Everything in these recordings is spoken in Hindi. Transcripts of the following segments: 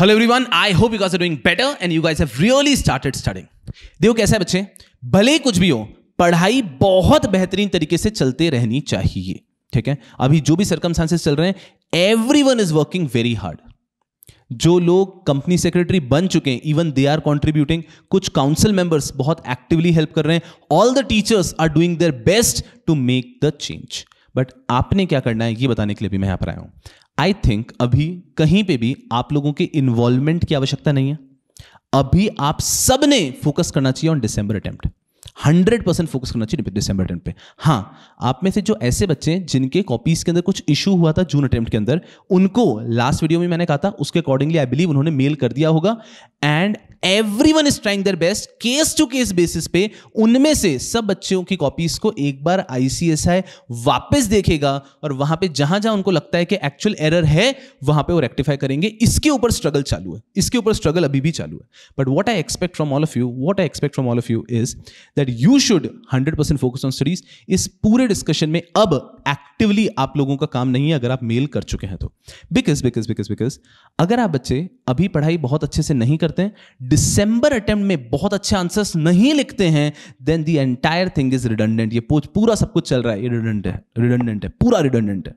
Hello everyone I hope you guys are doing better and you guys have really started studying देखो कैसा है बच्चे भले कुछ भी हो पढ़ाई बहुत बेहतरीन तरीके से चलते रहनी चाहिए ठीक है अभी जो भी सरकम चल रहे हैं everyone is working very hard जो लोग कंपनी सेक्रेटरी बन चुके हैं इवन दे आर कॉन्ट्रीब्यूटिंग कुछ काउंसिल मेंबर्स बहुत एक्टिवली हेल्प कर रहे हैं all the teachers are doing their best to make the change but आपने क्या करना है ये बताने के लिए भी मैं यहां पर आया हूं आई थिंक अभी कहीं पे भी आप लोगों के इन्वॉल्वमेंट की आवश्यकता नहीं है अभी आप सबने फोकस करना चाहिए on December attempt hundred percent focus करना चाहिए डिसंबर अटेम्प्ट पे हाँ आप में से जो ऐसे बच्चे हैं जिनके कॉपीज के अंदर कुछ इशू हुआ था जून अटेम्प्ट के अंदर उनको लास्ट वीडियो में मैंने कहा था उसके अकॉर्डिंगली आई बिलीव उन्होंने मेल कर दिया होगा and one is trying their best case to case basis पे उनमें से सब बच्चों की कॉपीज को एक बार आईसीएसआई वापस देखेगा और वहां पे जहां जहां उनको लगता है कि एक्चुअल एरर है वहां पे वो रेक्टिफाई करेंगे इसके ऊपर स्ट्रगल चालू है इसके ऊपर स्ट्रगल अभी भी चालू है but what I expect from all of you what I expect from all of you is that you should hundred percent focus on studies इस पूरे डिस्कशन में अब एक्टिवली आप लोगों का काम नहीं है अगर आप मेल कर चुके हैं तो बिकॉज बिकॉज बिकॉज बिकॉज अगर आप बच्चे अभी पढ़ाई बहुत अच्छे से नहीं करते हैं डिसम्बर अटेम्प्ट में बहुत अच्छे आंसर्स नहीं लिखते हैं then the entire thing is redundant ये पूरा सब कुछ चल रहा है ये रिडंडेंट है रिडंडेंट है पूरा रिडंडेंट है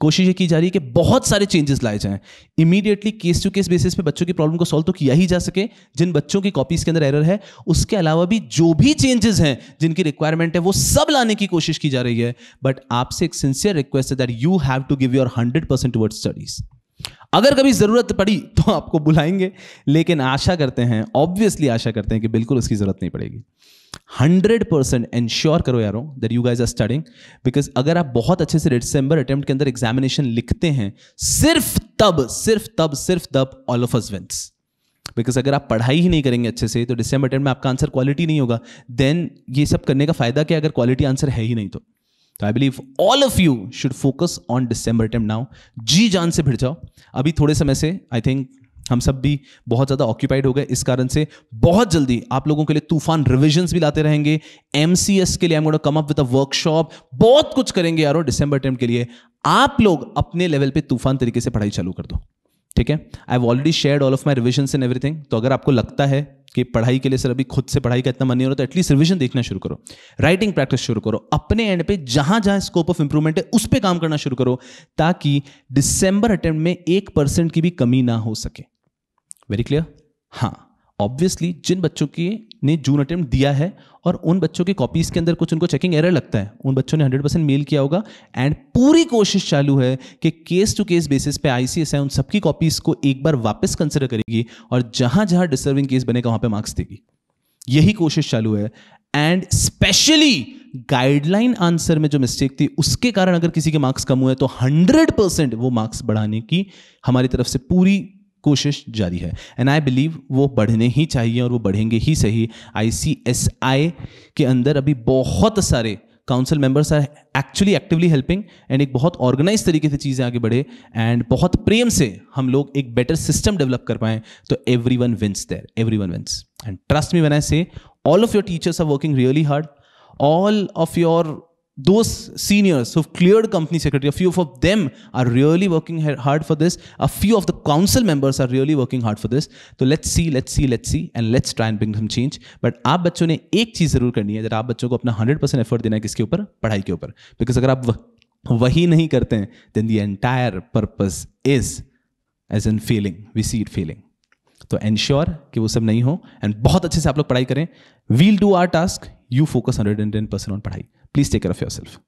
कोशिश ये की जा रही है कि बहुत सारे चेंजेस लाए जाएं immediately case to case basis पे बच्चों की प्रॉब्लम को सॉल्व तो किया ही जा सके जिन बच्चों की कॉपीज के अंदर एरर है उसके अलावा भी जो भी चेंजेस हैं जिनकी रिक्वायरमेंट है वो सब लाने की कोशिश की जा रही है बट आपसे एक सिंसियर रिक्वेस्ट है that you have to give your hundred percent toward studies अगर कभी ज़रूरत पड़ी तो आपको बुलाएंगे लेकिन आशा करते हैं ऑब्वियसली आशा करते हैं कि बिल्कुल उसकी ज़रूरत नहीं पड़ेगी हंड्रेड परसेंट इंश्योर करो यारो that you guys are studying because अगर आप बहुत अच्छे से डिसम्बर अटेम्प्ट के अंदर एग्जामिनेशन लिखते हैं सिर्फ तब सिर्फ तब सिर्फ तब all of us wins because अगर आप पढ़ाई ही नहीं करेंगे अच्छे से तो डिसम्बर अटेम्प्ट में आपका आंसर क्वालिटी नहीं होगा देन ये सब करने का फायदा क्या अगर क्वालिटी आंसर है ही नहीं तो तो I believe all of you should focus on December attempt now जी जान से भिड़ जाओ अभी थोड़े समय से आई थिंक हम सब भी बहुत ज़्यादा ऑक्यूपाइड हो गए इस कारण से बहुत जल्दी आप लोगों के लिए तूफान रिविजन्स भी लाते रहेंगे एम सी एस के लिए am come up with a workshop बहुत कुछ करेंगे यारो डिसम्बर अटेम्प्ट के लिए आप लोग अपने लेवल पे तूफान तरीके से पढ़ाई चालू कर दो ठीक है I have already share all of my revision and everything तो अगर आपको लगता है कि पढ़ाई के लिए सर अभी खुद से पढ़ाई का इतना मन नहीं हो रहा तो एटलीस्ट रिविजन देखना शुरू करो राइटिंग प्रैक्टिस शुरू करो अपने एंड पे जहां जहां स्कोप ऑफ इंप्रूवमेंट है उस पर काम करना शुरू करो ताकि डिसंबर अटेम्प्ट में एक परसेंट की भी कमी ना हो सके वेरी क्लियर हाँ ऑब्वियसली जिन बच्चों की ने जून अटैम्प्ट दिया है और उन बच्चों की कॉपीज के अंदर कुछ उनको चेकिंग एरर लगता है उन बच्चों ने हंड्रेड परसेंट मेल किया होगा एंड पूरी कोशिश चालू है कि केस टू केस बेसिस पे आईसीएसआई उन सबकी कॉपीज को एक बार वापस कंसिडर करेगी और जहां जहां डिस्टर्बिंग केस बनेगा वहां पर मार्क्स देगी यही कोशिश चालू है एंड स्पेशली गाइडलाइन आंसर में जो मिस्टेक थी उसके कारण अगर किसी के मार्क्स कम हुए तो 100 परसेंट वो मार्क्स बढ़ाने की हमारी तरफ से पूरी कोशिश जारी है एंड आई बिलीव वो बढ़ने ही चाहिए और वो बढ़ेंगे ही सही आई के अंदर अभी बहुत सारे council members are actually actively helping and एक बहुत ऑर्गेनाइज तरीके से चीज़ें आगे बढ़े एंड बहुत प्रेम से हम लोग एक बेटर सिस्टम डेवलप कर पाएँ तो everyone wins there everyone wins and trust me when I say all of your teachers are working really hard all of your those seniors who've cleared company secretary, a few of them are really working hard for this. A few of the council members are really working hard for this. So let's see, let's see, let's see, and let's try and bring some change. But आप बच्चों ने एक चीज जरूर करनी है दैट आप बच्चों को अपना 100 परसेंट एफर्ट देना है किसके ऊपर पढ़ाई के ऊपर बिकॉज अगर आप वही नहीं करते हैं then the entire purpose is as an feeling we see it feeling तो एनश्योर कि वो सब नहीं हो एंड बहुत अच्छे से आप लोग पढ़ाई करें we'll do our task you focus hundred and ten percent on पढ़ाई please take care of your self